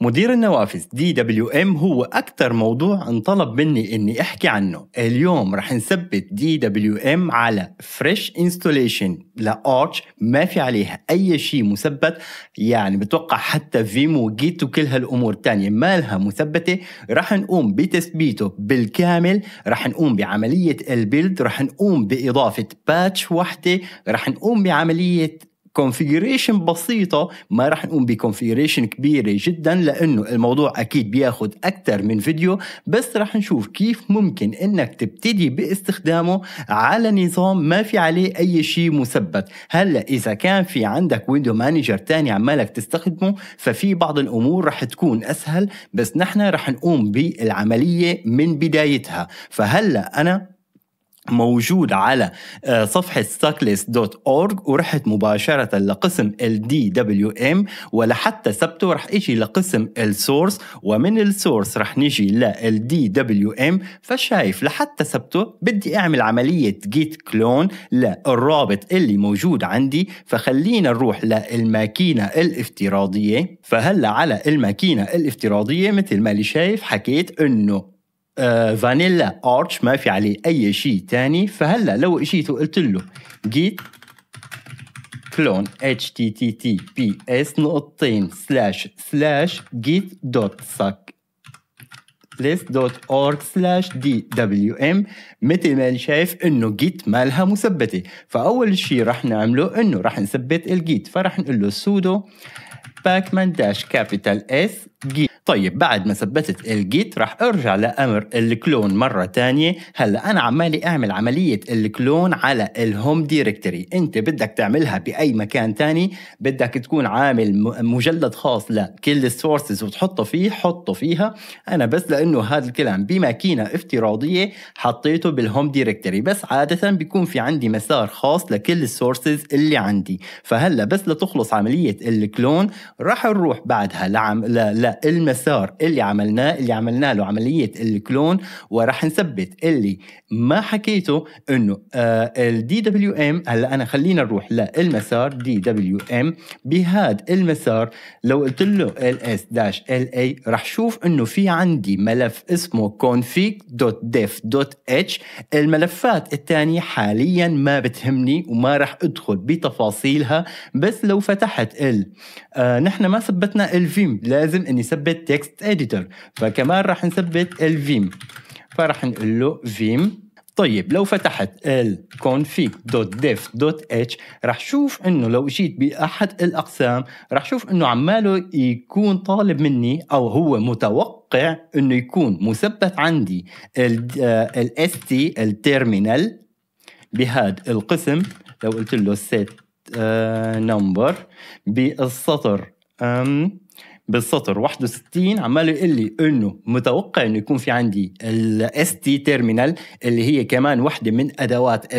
مدير النوافذ دي دبليو ام هو اكثر موضوع انطلب مني اني احكي عنه اليوم رح نثبت دي دبليو ام على فريش انستوليشن لارتش ما في عليها اي شيء مثبت يعني بتوقع حتى فيم وجيت وكل هالامور الثانيه ما لها مثبته رح نقوم بتثبيته بالكامل رح نقوم بعمليه البيلد رح نقوم باضافه باتش وحده رح نقوم بعمليه كونفيجريشن بسيطه ما راح نقوم بكونفيجريشن كبيره جدا لانه الموضوع اكيد بياخذ اكثر من فيديو بس راح نشوف كيف ممكن انك تبتدي باستخدامه على نظام ما في عليه اي شيء مثبت هلا اذا كان في عندك ويندو مانجر تاني عمالك تستخدمه ففي بعض الامور راح تكون اسهل بس نحن راح نقوم بالعمليه من بدايتها فهلا انا موجود على آه، صفحة ساكليس دوت اورج ورحت مباشرة لقسم ال دي دبليو ام ولحتى سبته رح اجي لقسم السورس ومن السورس رح نجي لل دي دبليو ام فشايف لحتى سبته بدي اعمل عملية جيت كلون للرابط اللي موجود عندي فخلينا نروح للماكينة الافتراضية فهلا على الماكينة الافتراضية مثل ما اللي شايف حكيت انه آه، فانيلا ارتش ما في عليه اي شيء ثاني فهلا لو اجيت وقلت له جيت كلون اتش تي تي تي بي اس نقطتين سلاش سلاش جيت دوت ساك ليست دوت اورج سلاش دي دبليو ام مثل ما شايف انه جيت مالها مثبته فاول شيء رح نعمله انه رح نثبت الجيت فرح نقول له سودو باكمان داش كابيتال اس جيت طيب بعد ما ثبتت الجيت راح ارجع لامر الكلون مره ثانيه هلا انا عمالي اعمل عمليه الكلون على الهوم دايركتوري انت بدك تعملها باي مكان ثاني بدك تكون عامل مجلد خاص لكل السورسز وتحطه فيه حطه فيها انا بس لانه هذا الكلام بماكينه افتراضيه حطيته بالهوم دايركتوري بس عاده بيكون في عندي مسار خاص لكل السورسز اللي عندي فهلا بس لتخلص عمليه الكلون راح نروح بعدها لعم... لا لا صار اللي عملناه اللي عملنا له عمليه الكلون وراح نثبت اللي ما حكيته انه آه، ال الدي دبليو ام هلا انا خلينا نروح للمسار دي دبليو ام بهذا المسار لو قلت له ال اس داش ال اي راح شوف انه في عندي ملف اسمه اتش الملفات الثانيه حاليا ما بتهمني وما راح ادخل بتفاصيلها بس لو فتحت ال آه نحن ما ثبتنا الفيم لازم اني ثبت التكست اديتور فكمان راح نثبت الفيم فراح نقول له فيم طيب لو فتحت الconfig.dev.h راح شوف انه لو اجيت باحد الاقسام راح شوف انه عماله يكون طالب مني او هو متوقع انه يكون مثبت عندي الاس تي التيرمينال بهذا القسم لو قلت له set نمبر eh, بالسطر بالسطر 61 عمال يقول لي انه متوقع انه يكون في عندي الاس تي تيرمينال اللي هي كمان وحده من ادوات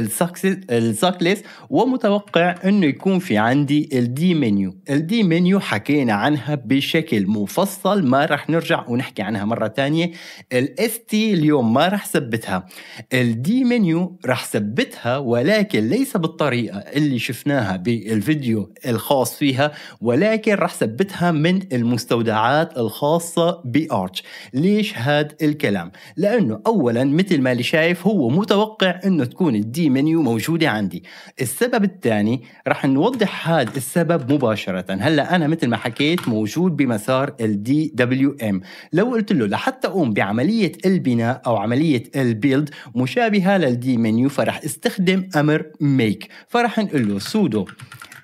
الساكلس ومتوقع انه يكون في عندي الدي منيو الدي منيو حكينا عنها بشكل مفصل ما راح نرجع ونحكي عنها مره ثانيه الاس تي اليوم ما راح ثبتها الدي منيو راح ثبتها ولكن ليس بالطريقه اللي شفناها بالفيديو الخاص فيها ولكن راح ثبتها من الم المستودعات الخاصة بأرتش ليش هاد الكلام؟ لأنه أولا مثل ما اللي شايف هو متوقع أنه تكون الدي منيو موجودة عندي السبب الثاني رح نوضح هاد السبب مباشرة هلأ أنا مثل ما حكيت موجود بمسار الدي دبليو ام لو قلت له لحتى أقوم بعملية البناء أو عملية البيلد مشابهة للدي منيو فرح استخدم أمر ميك فرح نقول له سودو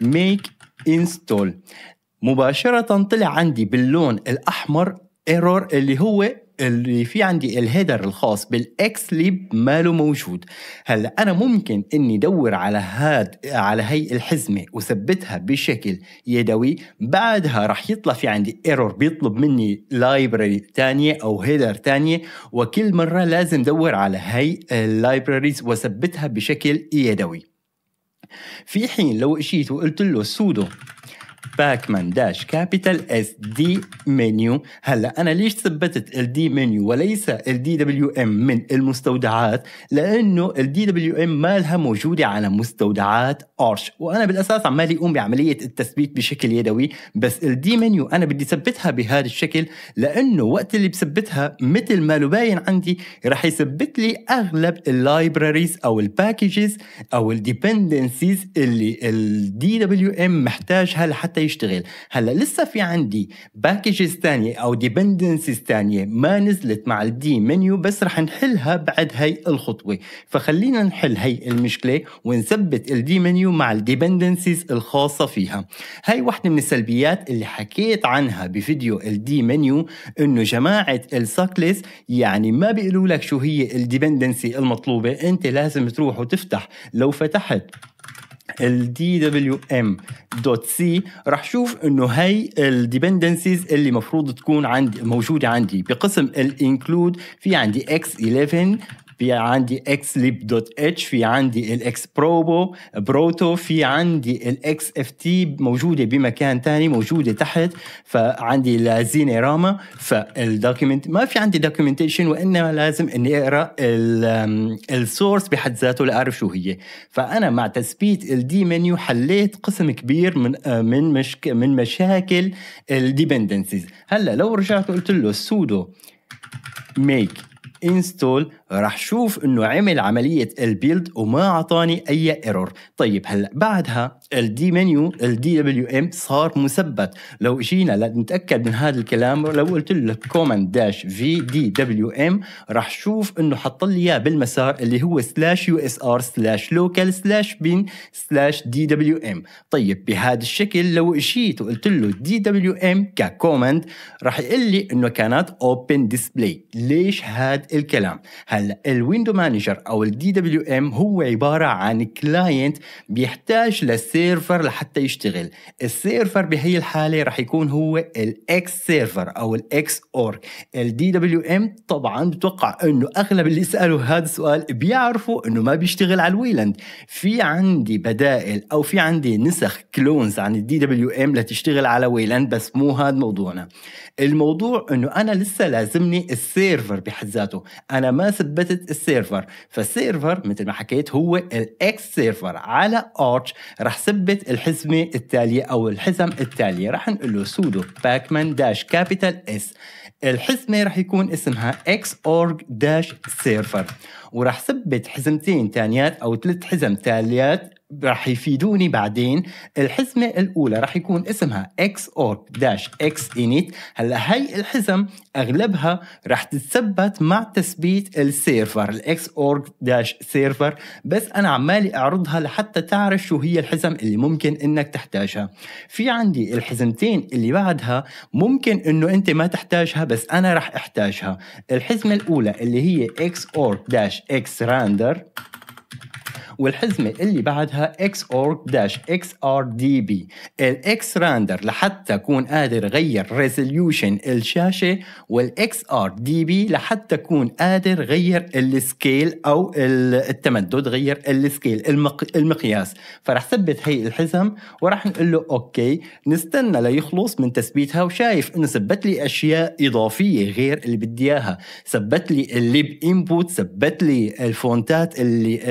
ميك install مباشرة طلع عندي باللون الأحمر ايرور اللي هو اللي في عندي الهيدر الخاص بالاكس ليب ماله موجود هلا انا ممكن اني دور على هاد على هي الحزمه وثبتها بشكل يدوي بعدها رح يطلع في عندي ايرور بيطلب مني لايبرري تانية او هيدر تانية وكل مره لازم دور على هي اللايبرريز وثبتها بشكل يدوي في حين لو اجيت وقلت له سودو باكمان داش كابيتال اس دي منيو هلا انا ليش ثبتت الدي منيو وليس الدي دبليو ام من المستودعات لانه الدي دبليو ام مالها موجوده على مستودعات ارش وانا بالاساس عمالي اقوم بعمليه التثبيت بشكل يدوي بس الدي منيو انا بدي ثبتها بهذا الشكل لانه وقت اللي بثبتها مثل ما له باين عندي رح يثبت لي اغلب اللايبراريز او الباكجز او الديبندنسيز اللي الدي دبليو ام محتاجها لحتى حتى يشتغل هلا لسه في عندي باكجز ثانيه او ديبندنسيز ثانيه ما نزلت مع الدي منيو بس رح نحلها بعد هي الخطوه فخلينا نحل هي المشكله ونثبت الدي منيو مع الديبندنسيز الخاصه فيها هي وحده من السلبيات اللي حكيت عنها بفيديو الدي منيو انه جماعه الساكليس يعني ما بيقولوا لك شو هي الديبندنسي المطلوبه انت لازم تروح وتفتح لو فتحت ال dwm.c راح شوف انه هي الديبندنسيز اللي مفروض تكون عندي موجوده عندي بقسم ال include في عندي x11 في عندي اكس ليب دوت اتش في عندي الاكس بروبو بروتو في عندي الاكس اف تي موجوده بمكان ثاني موجوده تحت فعندي لازيني راما فالدوكيمنت ما في عندي دوكيومنتيشن وانما لازم اني اقرا السورس بحد ذاته لاعرف شو هي فانا مع تثبيت الدي منيو حليت قسم كبير من آه، من مشك من مشاكل الديبندنسيز هلا لو رجعت قلت له السودو make انستول راح شوف انه عمل عمليه البيلد وما اعطاني اي ايرور طيب هلا بعدها الدي منيو الدي دبليو ام صار مثبت لو اجينا لنتاكد من هذا الكلام لو قلت له كوماند داش في دي دبليو ام راح شوف انه حط لي اياه بالمسار اللي هو سلاش يو اس ار سلاش لوكال سلاش بين سلاش دي دبليو ام طيب بهذا الشكل لو اجيت وقلت له دي دبليو ام ككوماند راح يقول لي انه كانت اوبن ديسبلاي ليش هاد الكلام هلا الويندو مانجر او الدي دبليو ام هو عباره عن كلاينت بيحتاج للسيرفر لحتى يشتغل السيرفر بهي الحاله رح يكون هو الاكس سيرفر او الاكس اورج الدي دبليو ام طبعا بتوقع انه اغلب اللي سالوا هذا السؤال بيعرفوا انه ما بيشتغل على الويلاند في عندي بدائل او في عندي نسخ كلونز عن الدي دبليو ام لتشتغل على ويلاند بس مو هذا موضوعنا الموضوع انه انا لسه لازمني السيرفر بحد ذاته انا ما ثبتت السيرفر فالسيرفر مثل ما حكيت هو الاكس سيرفر على ارتش رح ثبت الحزمه التاليه او الحزم التاليه رح نقول له سودو باكمان داش كابيتال اس الحزمه رح يكون اسمها اكس اورج داش سيرفر وراح ثبت حزمتين تانيات او ثلاث حزم تاليات رح يفيدوني بعدين الحزمة الأولى رح يكون اسمها اكس اور داش اكس انيت هلا هي الحزم أغلبها رح تتثبت مع تثبيت السيرفر الإكس اور داش سيرفر بس أنا عمالي أعرضها لحتى تعرف شو هي الحزم اللي ممكن إنك تحتاجها في عندي الحزمتين اللي بعدها ممكن إنه أنت ما تحتاجها بس أنا رح أحتاجها الحزمة الأولى اللي هي اكس اور داش اكس راندر والحزمة اللي بعدها اكس اورج داش اكس ار دي بي الاكس راندر لحتى اكون قادر غير ريزوليوشن الشاشة والاكس ار دي بي لحتى اكون قادر غير السكيل او التمدد غير السكيل المق... المقياس فرح ثبت هي الحزم وراح نقول له اوكي نستنى ليخلص من تثبيتها وشايف انه ثبت لي اشياء اضافية غير اللي بدي اياها ثبت لي الليب انبوت ثبت لي الفونتات اللي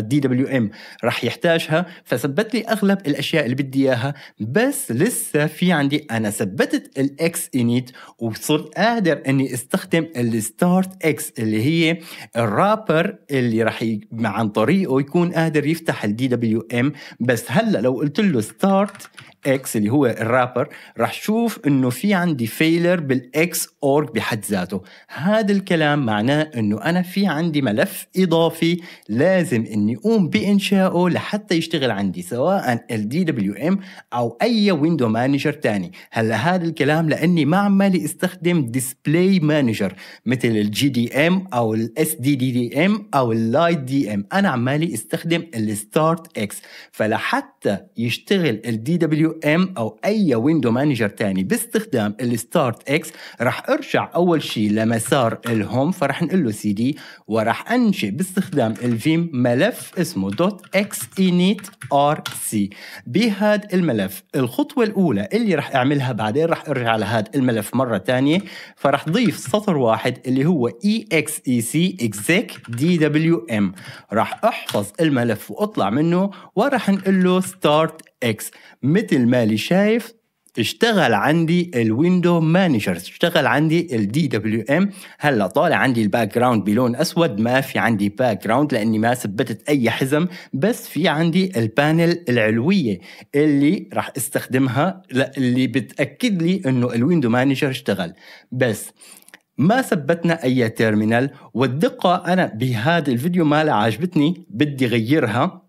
دي دبليو ام راح يحتاجها فثبت لي اغلب الاشياء اللي بدي اياها بس لسه في عندي انا ثبتت الاكس انيت وصرت قادر اني استخدم الستارت اكس اللي هي الرابر اللي راح ي... عن طريقه يكون قادر يفتح الدي دبليو ام بس هلا لو قلت له ستارت اكس اللي هو الرابر رح شوف انه في عندي فيلر بالاكس اورج بحد ذاته هذا الكلام معناه انه انا في عندي ملف اضافي لازم اني اقوم بانشائه لحتى يشتغل عندي سواء ال دي دبليو ام او اي ويندو مانجر تاني هلا هذا الكلام لاني ما عمالي استخدم ديسبلاي مانجر مثل الجي دي ام او الاس دي دي دي ام او اللايت دي ام انا عمالي استخدم الستارت اكس فلحتى يشتغل ال دي دبليو ام او اي ويندو مانجر تاني باستخدام الستارت اكس راح ارجع اول شيء لمسار الهوم فراح نقول له سي دي وراح انشئ باستخدام الفيم ملف اسمه دوت اكس ار سي بهذا الملف الخطوه الاولى اللي راح اعملها بعدين راح ارجع لهذا الملف مره تانية فراح ضيف سطر واحد اللي هو اي اكس اي سي exec دي دبليو ام راح احفظ الملف واطلع منه وراح نقول له ستارت اكس مثل ما اللي شايف اشتغل عندي الويندو مانجر اشتغل عندي الدي دبليو ام هلا طالع عندي الباك جراوند بلون اسود ما في عندي باك جراوند لاني ما ثبتت اي حزم بس في عندي البانل العلويه اللي راح استخدمها اللي بتاكد لي انه الويندو مانجر اشتغل بس ما ثبتنا اي تيرمينال والدقه انا بهذا الفيديو ما عجبتني بدي غيرها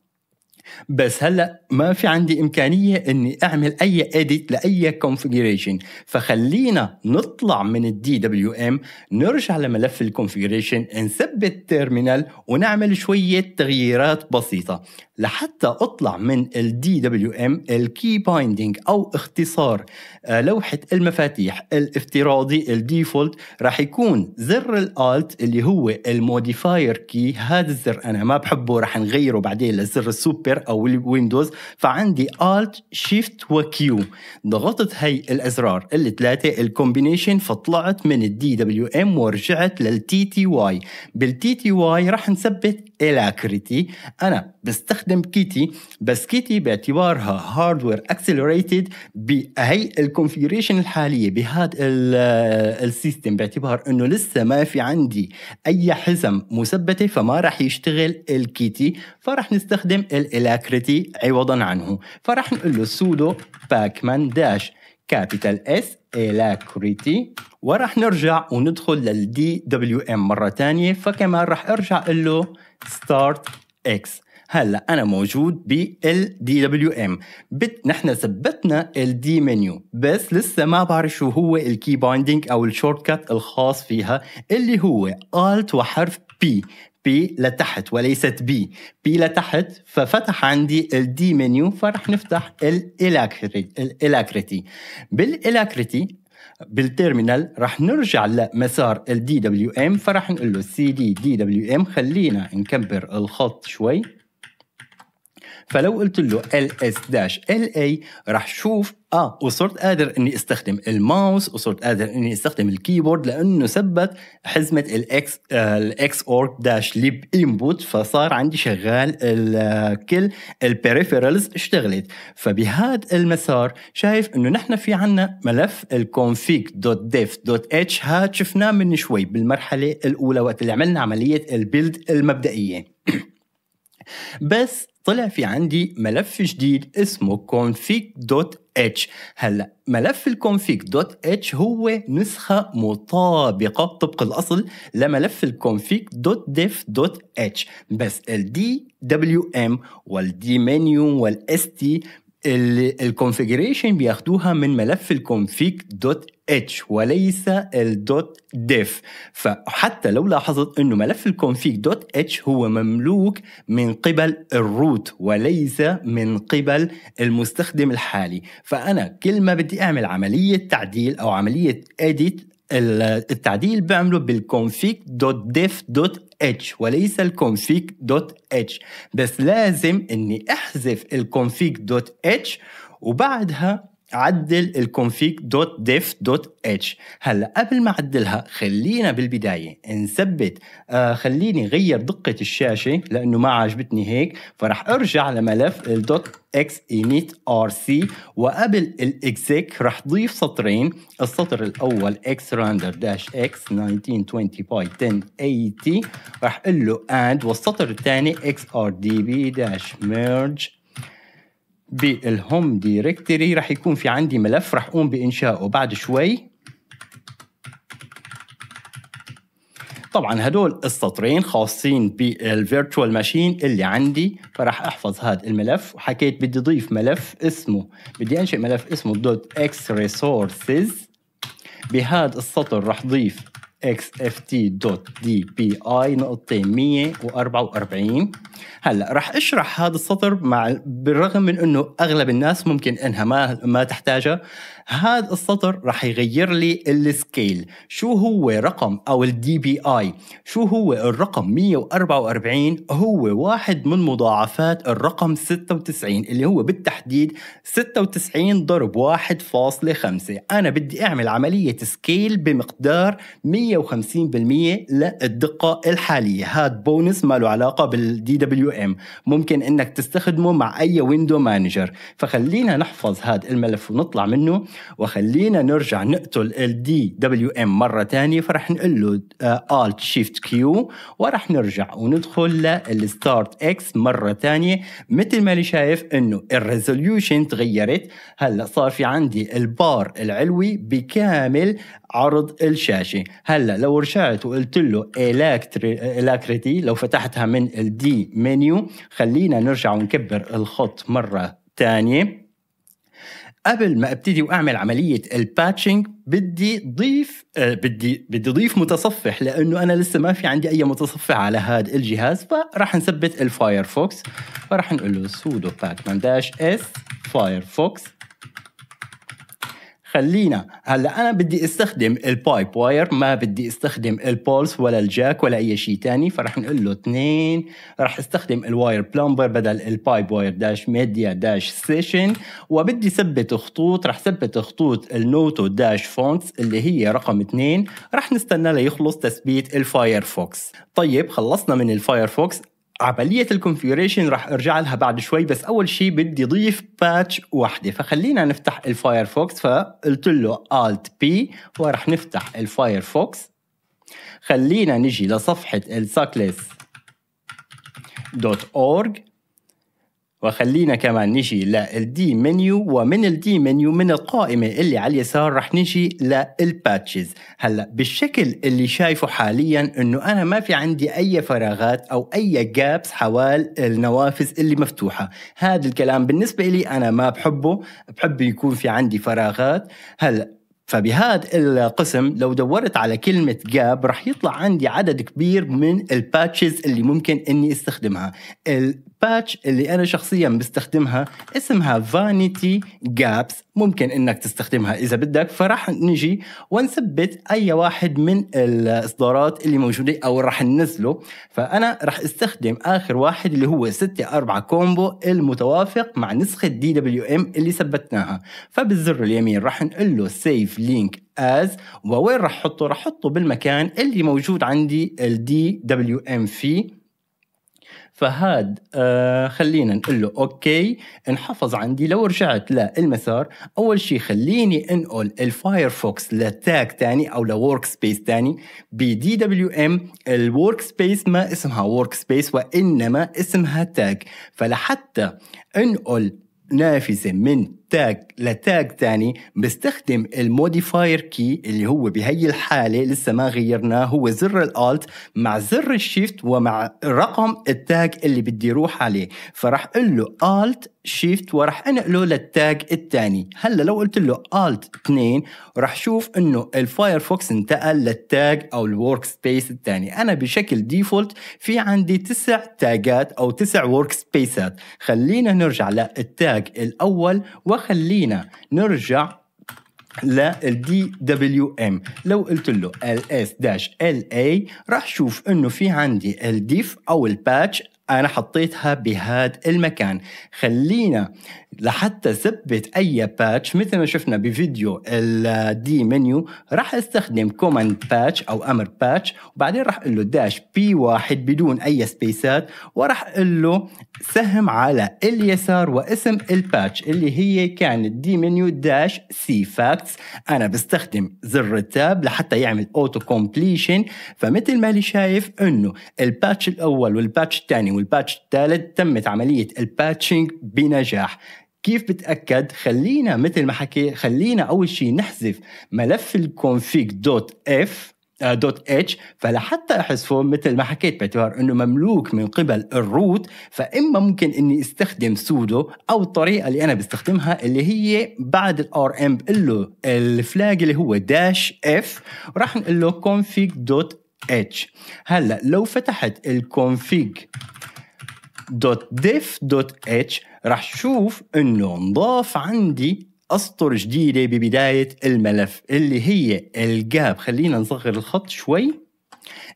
بس هلا ما في عندي امكانيه اني اعمل اي اديت لاي كونفجريشن فخلينا نطلع من الدي دبليو ام نرجع لملف الكونفجريشن نثبت تيرمينال ونعمل شويه تغييرات بسيطه لحتى اطلع من الدي دبليو ام الكي بايندينج او اختصار آه، لوحه المفاتيح الافتراضي الديفولت راح يكون زر الالت اللي هو الموديفاير كي هذا الزر انا ما بحبه راح نغيره بعدين للزر السوبر او ويندوز فعندي الت شيفت وكيو ضغطت هي الازرار الثلاثه الكومبينيشن فطلعت من الدي دبليو ام ورجعت للتي تي واي بالتي تي واي راح نثبت الاكريتي انا بستخدم كيتي بس كيتي باعتبارها هاردوير اكسلريتد بهي الكونفيجريشن الحاليه بهذا السيستم آه، باعتبار انه لسه ما في عندي اي حزم مثبته فما راح يشتغل الكيتي فراح نستخدم ال الاكريتي عوضا عنه فرح نقول له سودو باكمان داش كابيتال اس الاكريتي ورح نرجع وندخل للدي دبليو ام مره ثانيه فكمان رح ارجع اقول له ستارت اكس هلا انا موجود بال دي دبليو ام نحن ثبتنا الدي منيو بس لسه ما بعرف شو هو الكي بايندينج او الشورت كات الخاص فيها اللي هو الت وحرف بي بي لتحت وليست بي بي لتحت ففتح عندي الدي منيو فرح نفتح الالاكريتي بالالاكريتي بالتيرمينال رح نرجع لمسار الدي دبليو ام فرح نقول له سي دي دي دبليو ام خلينا نكبر الخط شوي فلو قلت له ls داش la راح شوف اه وصرت قادر اني استخدم الماوس وصرت قادر اني استخدم الكيبورد لانه ثبت حزمه الاكس الاكس آه، اور داش ليب انبوت فصار عندي شغال آه، كل البريفيرلز اشتغلت فبهذا المسار شايف انه نحن في عنا ملف الconfig دوت ديف دوت اتش هاد شفناه من شوي بالمرحله الاولى وقت اللي عملنا عمليه البيلد المبدئيه بس طلع في عندي ملف جديد اسمه config.h هلا ملف الكونفيك دوت اتش هو نسخة مطابقة طبق الأصل لملف الكونفيك دوت ديف دوت اتش بس ال dwm دبليو ام والدي منيو والاس تي الكونفيجريشن بياخدوها من ملف الكونفيج دوت اتش وليس الدوت ديف فحتى لو لاحظت انه ملف الكونفيج دوت اتش هو مملوك من قبل الروت وليس من قبل المستخدم الحالي فانا كل ما بدي اعمل عمليه تعديل او عمليه اديت التعديل بعمله بالconfig دوت اتش وليس دوت اتش بس لازم اني احذف دوت اتش وبعدها عدل الكونفيك دوت ديف دوت اتش هلا قبل ما اعدلها خلينا بالبدايه نثبت آه خليني غير دقه الشاشه لانه ما عجبتني هيك فراح ارجع لملف الدوت اكس ار سي وقبل الاكسك رح ضيف سطرين السطر الاول اكس راندر داش x 1920 باي 1080 رح اقول له and والسطر الثاني xrdb داش merge بالهوم دايركتوري راح يكون في عندي ملف راح اقوم بانشائه بعد شوي طبعا هدول السطرين خاصين بالفيرتوال ماشين اللي عندي فراح احفظ هذا الملف وحكيت بدي اضيف ملف اسمه بدي انشئ ملف اسمه دوت اكس ريسورسز بهذا السطر راح ضيف xft.dpi نقطتين 144 هلا راح اشرح هذا السطر مع بالرغم من انه اغلب الناس ممكن انها ما ما تحتاجها هذا السطر راح يغير لي السكيل شو هو رقم او الدي بي اي شو هو الرقم 144 هو واحد من مضاعفات الرقم 96 اللي هو بالتحديد 96 ضرب 1.5 انا بدي اعمل عمليه سكيل بمقدار 150% للدقه الحاليه هذا بونس ما له علاقه بالدي دبليو ام ممكن انك تستخدمه مع اي ويندو مانجر فخلينا نحفظ هذا الملف ونطلع منه وخلينا نرجع نقتل الدي دبليو ام مره ثانيه فرح نقول له الت شيفت كيو ورح نرجع وندخل للستارت اكس مره ثانيه مثل ما اللي شايف انه الريزوليوشن تغيرت هلا صار في عندي البار العلوي بكامل عرض الشاشه هلا لو رجعت وقلت له الاكتري لو فتحتها من الدي منيو خلينا نرجع ونكبر الخط مرة تانية قبل ما ابتدي واعمل عمليه الباتشنج بدي ضيف آه، بدي بدي ضيف متصفح لانه انا لسه ما في عندي اي متصفح على هذا الجهاز فراح نثبت الفايرفوكس فراح نقول له سودو pacman داش اس فايرفوكس خلينا هلا انا بدي استخدم البايب واير ما بدي استخدم البولس ولا الجاك ولا اي شيء تاني فرح نقول له اثنين رح استخدم الواير بلومبر بدل البايب واير داش ميديا داش سيشن وبدي ثبت خطوط رح ثبت خطوط النوتو داش فونتس اللي هي رقم اثنين رح نستنى ليخلص تثبيت الفايرفوكس طيب خلصنا من الفايرفوكس عملية الكونفيجريشن راح ارجع لها بعد شوي بس اول شيء بدي ضيف باتش واحدة فخلينا نفتح الفايرفوكس فقلت له Alt P وراح نفتح الفايرفوكس خلينا نجي لصفحة الساكلس دوت اورج وخلينا كمان نجي للدي منيو ومن الدي منيو من القائمة اللي على اليسار رح نجي للباتشز هلا بالشكل اللي شايفه حاليا انه انا ما في عندي اي فراغات او اي جابس حوال النوافذ اللي مفتوحة هذا الكلام بالنسبة لي انا ما بحبه بحب يكون في عندي فراغات هلا فبهذا القسم لو دورت على كلمة جاب رح يطلع عندي عدد كبير من الباتشز اللي ممكن اني استخدمها باتش اللي انا شخصيا بستخدمها اسمها فانيتي جابس ممكن انك تستخدمها اذا بدك فراح نجي ونثبت اي واحد من الاصدارات اللي موجوده او راح ننزله فانا راح استخدم اخر واحد اللي هو 6 4 كومبو المتوافق مع نسخه دي دبليو ام اللي ثبتناها فبالزر اليمين راح نقول له سيف لينك از ووين راح احطه راح احطه بالمكان اللي موجود عندي الدي دبليو ام فيه فهاد آه خلينا نقول له اوكي انحفظ عندي لو رجعت للمسار اول شيء خليني انقل الفايرفوكس لتاك تاني او لورك سبيس تاني بدي دبليو ام الورك سبيس ما اسمها ورك سبيس وانما اسمها تاك فلحتى انقل نافذه من تاج لتاج تاني بستخدم الموديفاير كي اللي هو بهي الحالة لسه ما غيرناه هو زر الالت مع زر الشيفت ومع رقم التاج اللي بدي روح عليه فراح اقول له الت شيفت وراح انقله للتاج الثاني هلا لو قلت له الت 2 راح شوف انه الفايرفوكس انتقل للتاج او الورك سبيس الثاني انا بشكل ديفولت في عندي تسع تاجات او تسع ورك سبيسات خلينا نرجع للتاج الاول وخلينا نرجع للدي دبليو ام لو قلت له ال اس داش ال اي راح شوف انه في عندي الديف او الباتش انا حطيتها بهذا المكان خلينا لحتى ثبت اي باتش مثل ما شفنا بفيديو الدي منيو راح استخدم كوماند باتش او امر باتش وبعدين راح اقول له داش بي واحد بدون اي سبيسات وراح اقول له سهم على اليسار واسم الباتش اللي هي كانت دي منيو داش سي فاكتس انا بستخدم زر التاب لحتى يعمل اوتو كومبليشن فمثل ما اللي شايف انه الباتش الاول والباتش الثاني والباتش الثالث تمت عمليه الباتشنج بنجاح كيف بتاكد خلينا مثل ما حكي خلينا اول شيء نحذف ملف الكونفيج دوت اف آه، دوت اتش فلحتى احذفه مثل ما حكيت باعتبار انه مملوك من قبل الروت فاما ممكن اني استخدم سودو او الطريقه اللي انا بستخدمها اللي هي بعد الار ام بقول له الفلاج اللي هو داش اف وراح نقول له كونفيج دوت اتش هلا لو فتحت الكونفيج دوت ديف دوت اتش رح شوف انه نضاف عندي اسطر جديده ببدايه الملف اللي هي الجاب خلينا نصغر الخط شوي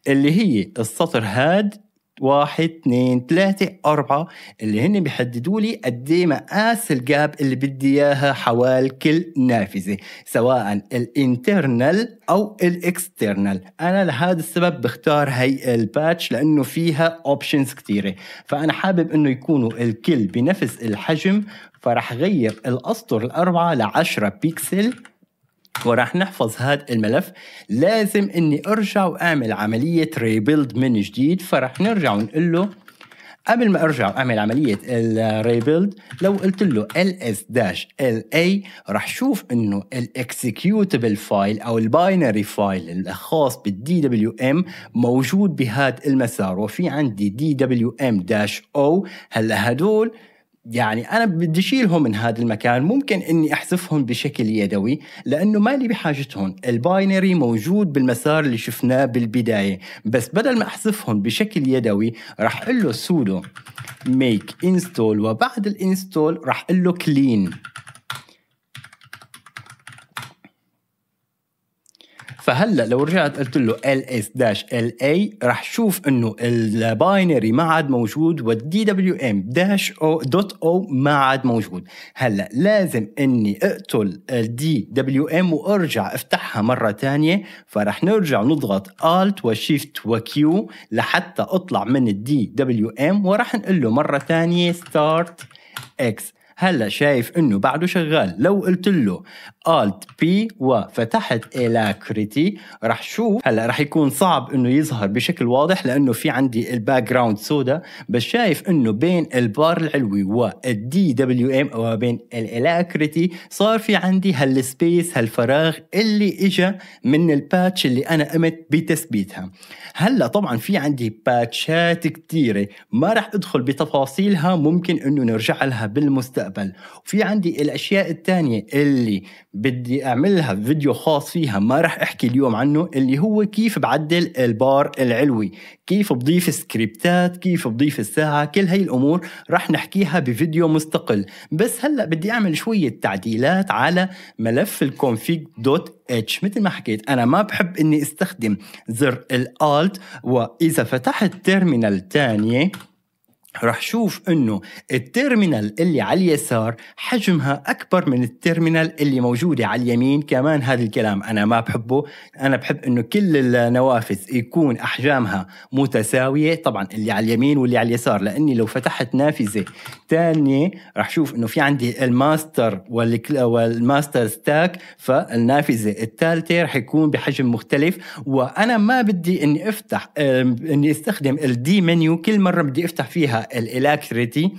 اللي هي السطر هاد واحد اثنين ثلاثة أربعة اللي هن بيحددوا لي قد إيه مقاس الجاب اللي بدي إياها حوال كل نافذة سواء الانترنال أو الاكسترنال أنا لهذا السبب بختار هي الباتش لأنه فيها أوبشنز كثيرة فأنا حابب أنه يكونوا الكل بنفس الحجم فرح غير الأسطر الأربعة لعشرة بيكسل وراح نحفظ هذا الملف لازم اني ارجع واعمل عمليه ريبيلد من جديد فراح نرجع ونقول له قبل ما ارجع اعمل عمليه الريبيلد لو قلت له ls la راح شوف انه الاكسكيوتبل فايل او الباينري فايل الخاص بالدي دبليو ام موجود بهذا المسار وفي عندي دي دبليو ام داش او هلا هدول يعني انا بدي اشيلهم من هذا المكان ممكن اني احذفهم بشكل يدوي لانه مالي بحاجتهم الباينري موجود بالمسار اللي شفناه بالبدايه بس بدل ما احذفهم بشكل يدوي راح اقول له سودو ميك انستول وبعد الانستول راح اقول له كلين فهلا لو رجعت قلت له ال اس داش ال اي راح شوف انه الباينري ما عاد موجود والدي دبليو ام داش او دوت او ما عاد موجود هلا لازم اني اقتل الدي دبليو ام وارجع افتحها مره ثانيه فراح نرجع نضغط الت وشيفت وكيو لحتى اطلع من الدي دبليو ام وراح نقول له مره ثانيه ستارت اكس هلا شايف انه بعده شغال لو قلت له Alt P وفتحت Alacrity رح شوف هلا رح يكون صعب انه يظهر بشكل واضح لانه في عندي الباك جراوند سودا بس شايف انه بين البار العلوي والدي دبليو ام وبين الالاكريتي صار في عندي هالسبيس هالفراغ اللي اجى من الباتش اللي انا قمت بتثبيتها هلا طبعا في عندي باتشات كثيره ما رح ادخل بتفاصيلها ممكن انه نرجع لها بالمستقبل وفي عندي الاشياء الثانيه اللي بدي اعملها فيديو خاص فيها ما رح احكي اليوم عنه اللي هو كيف بعدل البار العلوي كيف بضيف سكريبتات كيف بضيف الساعة كل هاي الامور رح نحكيها بفيديو مستقل بس هلا بدي اعمل شوية تعديلات على ملف الكونفيج دوت اتش مثل ما حكيت انا ما بحب اني استخدم زر الالت واذا فتحت تيرمينال ثانيه رح شوف انه التيرمينال اللي على اليسار حجمها اكبر من التيرمينال اللي موجوده على اليمين كمان هذا الكلام انا ما بحبه انا بحب انه كل النوافذ يكون احجامها متساويه طبعا اللي على اليمين واللي على اليسار لاني لو فتحت نافذه ثانيه رح شوف انه في عندي الماستر والماستر ستاك فالنافذه الثالثه رح يكون بحجم مختلف وانا ما بدي اني افتح اني استخدم الدي منيو كل مره بدي افتح فيها الالاكريتي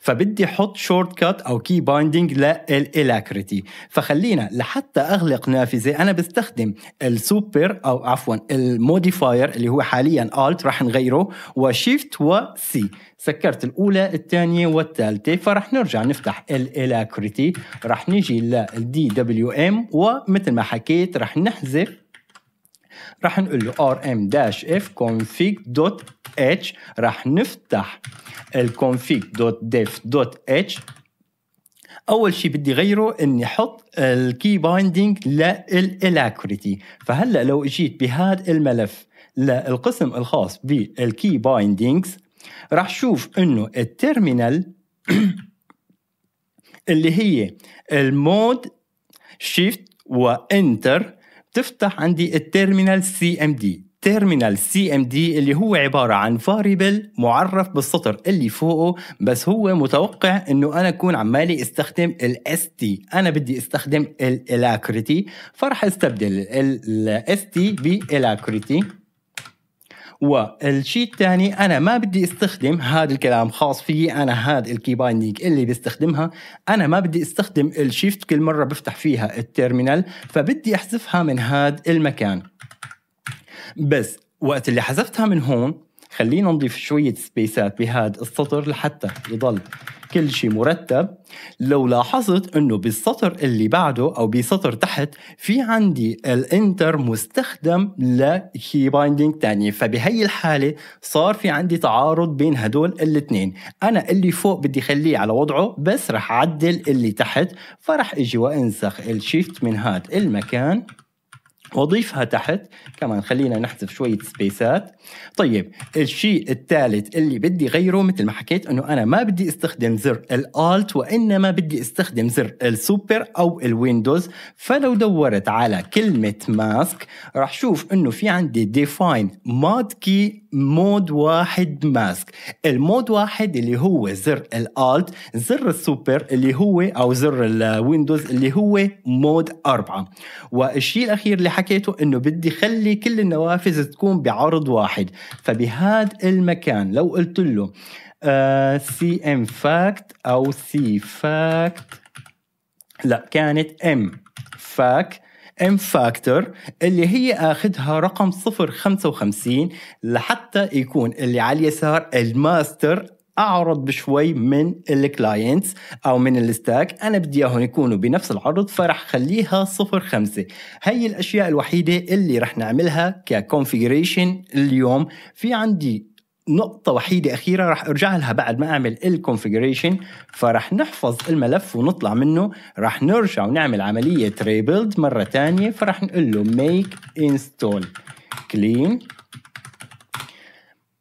فبدي احط شورت كات او كي بايندينج للالاكريتي فخلينا لحتى اغلق نافذه انا بستخدم السوبر او عفوا الموديفاير اللي هو حاليا الت راح نغيره وشيفت وسي سكرت الاولى الثانيه والثالثه فرح نرجع نفتح الالاكريتي راح نيجي للدي دبليو ام ومثل ما حكيت راح نحذف راح نقول له rm-f config.h راح نفتح الconfig.def.h اول شيء بدي غيره اني احط الكي بايندينج للالاكريتي فهلا لو اجيت بهذا الملف للقسم الخاص بالكي بايندينجز راح شوف انه التيرمينال اللي هي المود شيفت وانتر تفتح عندي التيرمينال سي ام دي تيرمينال سي ام دي اللي هو عباره عن فاريبل معرف بالسطر اللي فوقه بس هو متوقع انه انا اكون عمالي استخدم الاس تي انا بدي استخدم الالاكريتي فرح استبدل الاس تي بالالاكريتي والشيء الثاني انا ما بدي استخدم هذا الكلام خاص فيي انا هذا الكي بايندينج اللي بستخدمها انا ما بدي استخدم الشيفت كل مره بفتح فيها التيرمينال فبدي احذفها من هذا المكان بس وقت اللي حذفتها من هون خلينا نضيف شوية سبيسات بهذا السطر لحتى يضل كل شيء مرتب لو لاحظت انه بالسطر اللي بعده او بسطر تحت في عندي الانتر مستخدم لكي بايندينج تاني فبهي الحالة صار في عندي تعارض بين هدول الاثنين انا اللي فوق بدي خليه على وضعه بس رح اعدل اللي تحت فرح اجي وانسخ الشيفت من هاد المكان وضيفها تحت كمان خلينا نحذف شويه سبيسات طيب الشيء الثالث اللي بدي غيره مثل ما حكيت انه انا ما بدي استخدم زر الالت وانما بدي استخدم زر السوبر او الويندوز فلو دورت على كلمه ماسك راح شوف انه في عندي ديفاين مود كي مود واحد ماسك المود واحد اللي هو زر الالت زر السوبر اللي هو او زر الويندوز اللي هو مود أربعة والشيء الاخير اللي حكيته انه بدي خلي كل النوافذ تكون بعرض واحد فبهذا المكان لو قلت له سي ام فاكت او سي فاكت لا كانت ام فاك ام فاكتور اللي هي اخذها رقم 055 لحتى يكون اللي على اليسار الماستر اعرض بشوي من الكلاينتس او من الستاك انا بدي اياهم يكونوا بنفس العرض فرح خليها صفر خمسة هي الاشياء الوحيدة اللي رح نعملها ككونفيجريشن اليوم في عندي نقطة وحيدة أخيرة رح أرجع لها بعد ما أعمل الكونفيجريشن فرح نحفظ الملف ونطلع منه رح نرجع ونعمل عملية ريبيلد مرة تانية فرح نقول له make install clean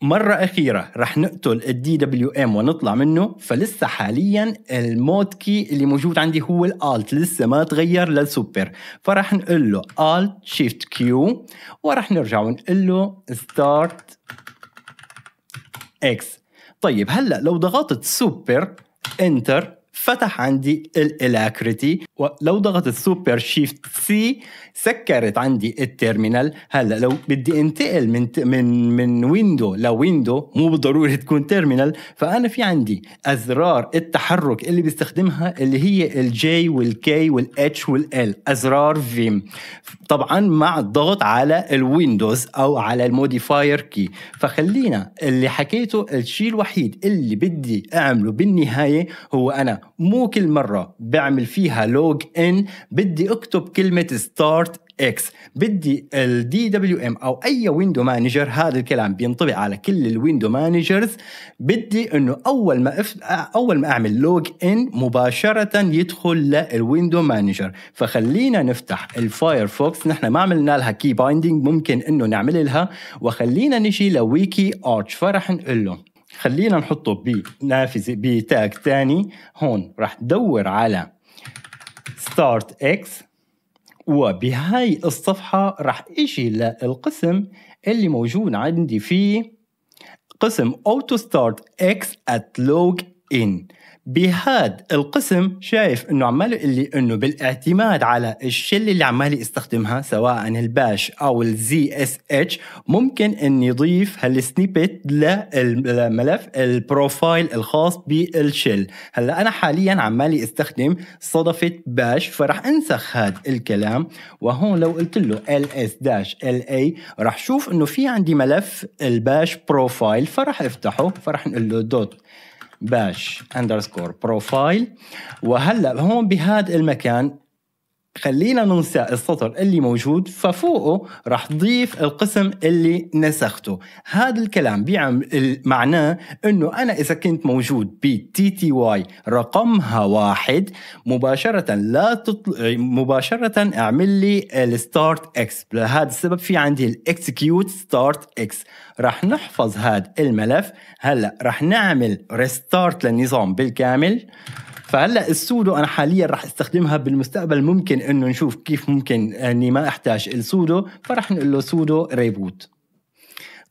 مرة أخيرة رح نقتل الدي دبليو ام ونطلع منه فلسه حاليا المود كي اللي موجود عندي هو الالت لسه ما تغير للسوبر فرح نقول له الت شيفت كيو ورح نرجع ونقول له ستارت اكس طيب هلا لو ضغطت سوبر انتر فتح عندي الالاكريتي لو ضغطت سوبر شيفت سي سكرت عندي التيرمينال هلا لو بدي انتقل من من من ويندو لويندو مو بالضروري تكون تيرمينال فانا في عندي ازرار التحرك اللي بستخدمها اللي هي الجي والكي والاتش والال ازرار فيم طبعا مع الضغط على الويندوز او على الموديفاير كي فخلينا اللي حكيته الشيء الوحيد اللي بدي اعمله بالنهايه هو انا مو كل مره بعمل فيها لو لوج ان بدي اكتب كلمه ستارت اكس بدي الدي دبليو ام او اي ويندو مانجر هذا الكلام بينطبق على كل الويندو مانجرز بدي انه اول ما أف... اول ما اعمل لوج ان مباشره يدخل للويندو مانجر فخلينا نفتح الفايرفوكس نحن ما عملنا لها كي بايندينج ممكن انه نعمل لها وخلينا نجي لويكي ارتش فرح نقول له خلينا نحطه بنافذه بتاج ثاني هون راح تدور على start x وبهاي الصفحة رح اجي للقسم اللي موجود عندي فيه قسم auto start x at log in بهاد القسم شايف انه عمال يقول لي انه بالاعتماد على الشله اللي عمال يستخدمها سواء الباش او الزي اس اتش ممكن اني يضيف هالسنيبت للملف البروفايل الخاص بالشل هلا انا حاليا عمالي استخدم صدفه باش فراح انسخ هذا الكلام وهون لو قلت له ال اس داش ال اي راح شوف انه في عندي ملف الباش بروفايل فراح افتحه فراح نقول له دوت باش اندرسكور بروفايل وهلا هون بهذا المكان خلينا ننسى السطر اللي موجود ففوقه راح ضيف القسم اللي نسخته هذا الكلام بيعمل معناه انه انا اذا كنت موجود ب تي تي واي رقمها واحد مباشرة لا تطل... مباشرة اعمل لي الستارت اكس لهذا السبب في عندي الاكسكيوت ستارت اكس راح نحفظ هذا الملف هلا راح نعمل ريستارت للنظام بالكامل فهلا السودو انا حاليا راح استخدمها بالمستقبل ممكن انه نشوف كيف ممكن اني ما احتاج السودو فراح نقول له سودو ريبوت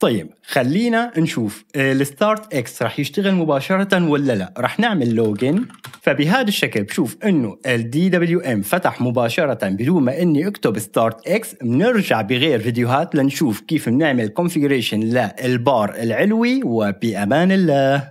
طيب خلينا نشوف آه، الستارت اكس رح يشتغل مباشره ولا لا رح نعمل لوجن فبهذا الشكل بشوف انه الدي دبليو ام فتح مباشره بدون ما اني اكتب ستارت اكس بنرجع بغير فيديوهات لنشوف كيف بنعمل كونفيجريشن للبار العلوي وبامان الله